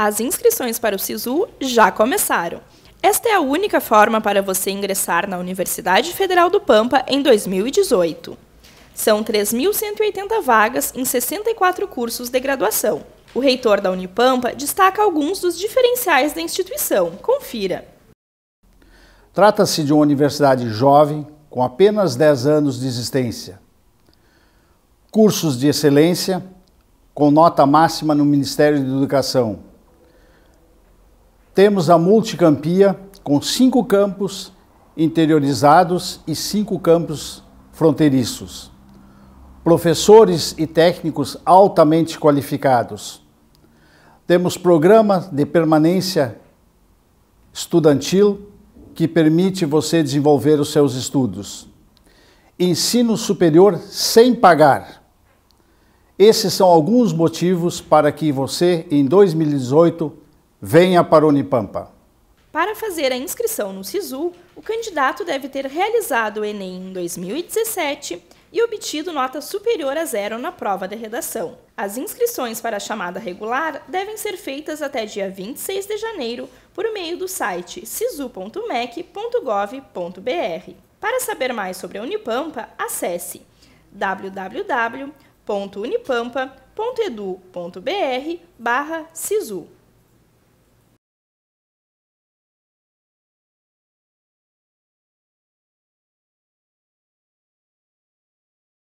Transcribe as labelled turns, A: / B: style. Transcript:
A: As inscrições para o SISU já começaram. Esta é a única forma para você ingressar na Universidade Federal do Pampa em 2018. São 3.180 vagas em 64 cursos de graduação. O reitor da Unipampa destaca alguns dos diferenciais da instituição. Confira.
B: Trata-se de uma universidade jovem, com apenas 10 anos de existência. Cursos de excelência, com nota máxima no Ministério da Educação temos a multicampia com cinco campos interiorizados e cinco campos fronteiriços. Professores e técnicos altamente qualificados. Temos programa de permanência estudantil que permite você desenvolver os seus estudos. Ensino superior sem pagar. Esses são alguns motivos para que você, em 2018, Venha para Unipampa.
A: Para fazer a inscrição no SISU, o candidato deve ter realizado o Enem em 2017 e obtido nota superior a zero na prova de redação. As inscrições para a chamada regular devem ser feitas até dia 26 de janeiro por meio do site sisu.mec.gov.br. Para saber mais sobre a Unipampa, acesse www.unipampa.edu.br/sisu.